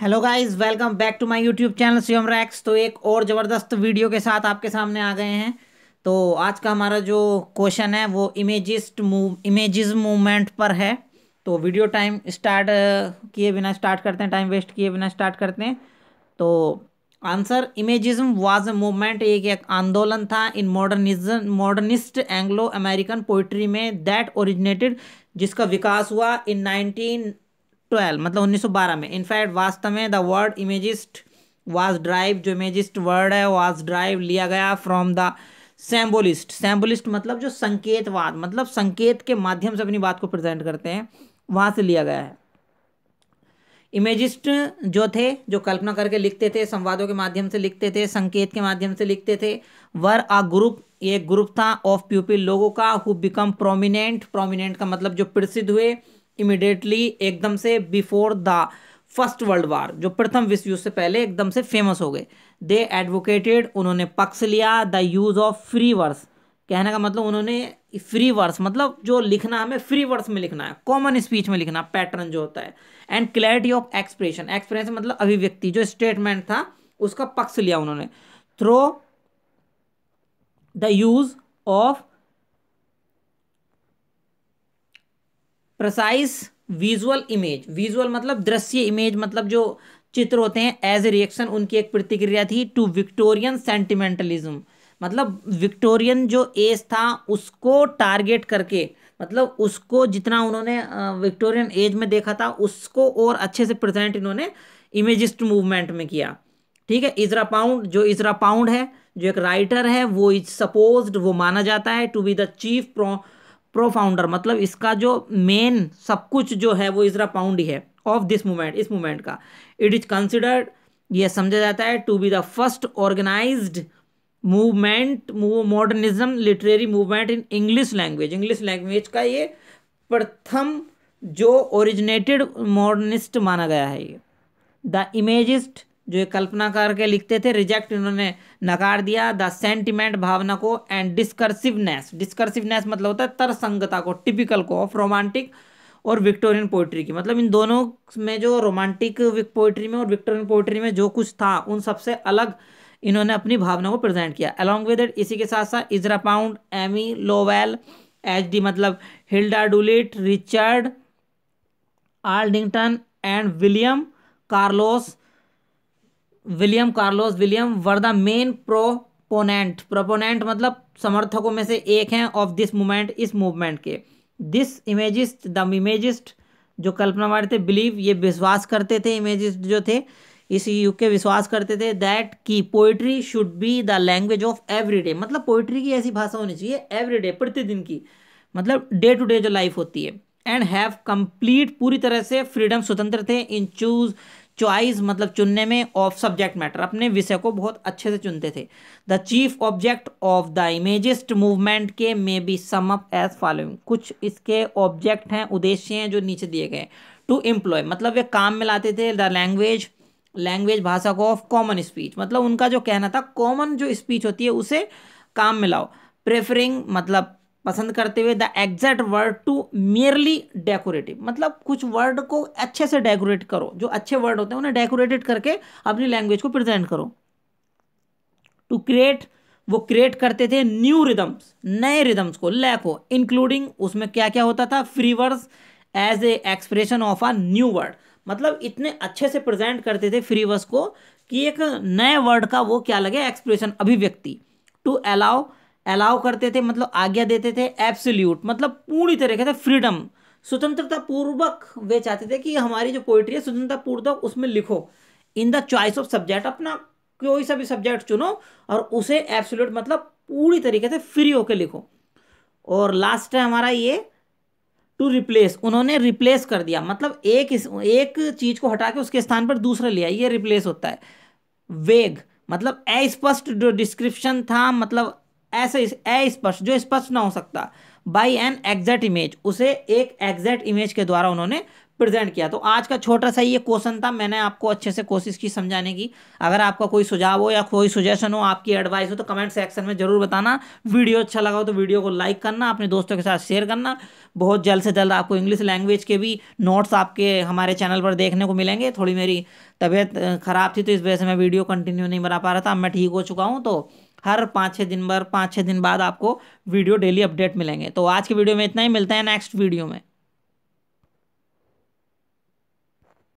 hello guys welcome back to my YouTube channel CM रैक्स तो एक और ज़बरदस्त वीडियो के साथ आपके सामने आ गए हैं तो आज का हमारा जो क्वेश्चन है वो इमेजिस्ट मूव इमेजिस मूवमेंट पर है तो वीडियो टाइम स्टार्ट किए बिना स्टार्ट करते हैं टाइम वेस्ट किए बिना स्टार्ट करते हैं तो answer imagism was a movement एक एक आंदोलन था in modernism modernist Anglo American poetry में दैट ओरिजिनेटेड जिसका विकास हुआ इन नाइनटीन ट्वेल्व मतलब 1912 में इनफैक्ट वास्तव में the word imagist was drive जो इमेजिस्ट वर्ड है वाज ड्राइव लिया गया फ्रॉम द सैम्बोलिस्ट सैम्बोलिस्ट मतलब जो संकेतवाद मतलब संकेत के माध्यम से अपनी बात को प्रेजेंट करते हैं वहाँ से लिया गया है इमेजिस्ट जो थे जो कल्पना करके लिखते थे संवादों के माध्यम से लिखते थे संकेत के माध्यम से लिखते थे वर आ ग्रुप ये ग्रुप था ऑफ पीपल लोगों का हु बिकम प्रोमिनेंट प्रोमिनेंट का मतलब जो प्रसिद्ध हुए इमिडिएटली एकदम से before the first world war जो प्रथम विश्व युद्ध से पहले एकदम से फेमस हो गए दे एडवोकेटेड उन्होंने पक्ष लिया the use of free verse कहने का मतलब उन्होंने फ्री वर्स मतलब जो लिखना हमें फ्री वर्स में लिखना है कॉमन स्पीच में लिखना पैटर्न जो होता है and clarity of expression expression मतलब अभिव्यक्ति जो स्टेटमेंट था उसका पक्ष लिया उन्होंने through the use of precise visual image visual मतलब दृश्य इमेज मतलब जो चित्र होते हैं एज ए रिएक्शन उनकी एक प्रतिक्रिया थी टू विक्टोरियन सेंटिमेंटलिज्म मतलब विक्टोरियन जो एज था उसको टारगेट करके मतलब उसको जितना उन्होंने विक्टोरियन एज में देखा था उसको और अच्छे से प्रेजेंट इन्होंने इमेजिस्ट मूवमेंट में किया ठीक है इजरा पाउंड जो इजरा पाउंड है जो एक राइटर है वो इज सपोज वो माना जाता है to be the chief propounder मतलब इसका जो मेन सब कुछ जो है वो इसरा पाउंड ही है ऑफ दिस मूवमेंट इस मूवमेंट का इट इज कंसिडर्ड ये समझा जाता है to be the first organise movement modernism literary movement in English language English language का ये प्रथम जो ओरिजिनेटेड मॉडर्निस्ट माना गया है ये द इमेजिस्ट जो ये कल्पना करके लिखते थे रिजेक्ट इन्होंने नकार दिया द सेंटिमेंट भावना को एंड डिस्कर्सिवनेस डिस्कर्सिवनेस मतलब होता है तरसंगता को टिपिकल को ऑफ रोमांटिक और विक्टोरियन पोइट्री की मतलब इन दोनों में जो रोमांटिक पोइट्री में और विक्टोरियन पोइट्री में जो कुछ था उन सबसे अलग इन्होंने अपनी भावना को प्रेजेंट किया अलॉन्ग विद इट इसी के साथ साथ Ezra Pound Amy Lowell H D मतलब Hilda Doolittle Richard Aldington and William Carlos William Carlos William were the main proponent proponent मतलब समर्थकों में से एक हैं ऑफ दिस मूवमेंट इस मूवमेंट के दिस इमेजिस्ट द इमेजिस्ट जो कल्पनावाद थे बिलीव ये विश्वास करते थे इमेजिस्ट जो थे इस युग के विश्वास करते थे दैट की poetry should be the language of everyday मतलब पोइट्री की ऐसी भाषा होनी चाहिए एवरीडे प्रतिदिन की मतलब डे टू डे जो लाइफ होती है एंड हैव कंप्लीट पूरी तरह से फ्रीडम स्वतंत्र थे इन चूज चॉइस मतलब चुनने में ऑफ सब्जेक्ट मैटर अपने विषय को बहुत अच्छे से चुनते थे the chief object of the imagist movement के may be sum up as following कुछ इसके ऑब्जेक्ट हैं उद्देश्य हैं जो नीचे दिए गए टू एम्प्लॉय मतलब वे काम में लाते थे द लैंग्वेज लैंग्वेज भाषा को ऑफ कॉमन स्पीच मतलब उनका जो कहना था कॉमन जो स्पीच होती है उसे काम में लाओ प्रेफरिंग मतलब पसंद करते हुए the exact word to merely decorative मतलब कुछ वर्ड को अच्छे से डेकोरेट करो जो अच्छे वर्ड होते हैं उन्हें डेकोरेटेड करके अपनी लैंग्वेज को प्रेजेंट करो टू क्रिएट वो क्रिएट करते थे न्यू रिदम्स नए रिदम्स को लय को इंक्लूडिंग उसमें क्या क्या होता था free words as a expression of a new word मतलब इतने अच्छे से प्रेजेंट करते थे फ्री वर्ड्स को कि एक नए वर्ड का वो क्या लगे एक्सप्रेशन अभिव्यक्ति टू अलाउ अलाउ करते थे मतलब आज्ञा देते थे एब्सोल्यूट मतलब पूरी तरीके से फ्रीडम स्वतंत्रता पूर्वक वे चाहते थे कि हमारी जो पोइट्री है स्वतंत्रता पूर्वक उसमें लिखो in the choice of subject अपना कोई सा भी सब्जेक्ट चुनो और उसे एब्सोल्यूट मतलब पूरी तरीके से फ्री होकर लिखो और लास्ट है हमारा ये टू रिप्लेस उन्होंने रिप्लेस कर दिया मतलब एक इस, एक चीज़ को हटा के उसके स्थान पर दूसरा लिया ये रिप्लेस होता है वेग मतलब अस्पष्ट जो डिस्क्रिप्शन था मतलब ऐसे अस्पष्ट जो स्पष्ट ना हो सकता बाई एन एग्जैक्ट इमेज उसे एक एग्जैक्ट इमेज के द्वारा उन्होंने प्रेजेंट किया तो आज का छोटा सा ये क्वेश्चन था मैंने आपको अच्छे से कोशिश की समझाने की अगर आपका कोई सुझाव हो या कोई सुजेशन हो आपकी एडवाइस हो तो कमेंट सेक्शन में जरूर बताना वीडियो अच्छा लगा हो तो वीडियो को लाइक करना अपने दोस्तों के साथ शेयर करना बहुत जल्द से जल्द आपको इंग्लिश लैंग्वेज के भी नोट्स आपके हमारे चैनल पर देखने को मिलेंगे थोड़ी मेरी तबीयत ख़राब थी तो इस वजह से मैं वीडियो कंटिन्यू नहीं बना पा रहा था मैं ठीक हो चुका हूँ तो हर पाँच छः दिन भर पाँच छः दिन बाद आपको वीडियो डेली अपडेट मिलेंगे तो आज के वीडियो में इतना ही मिलता है नेक्स्ट वीडियो में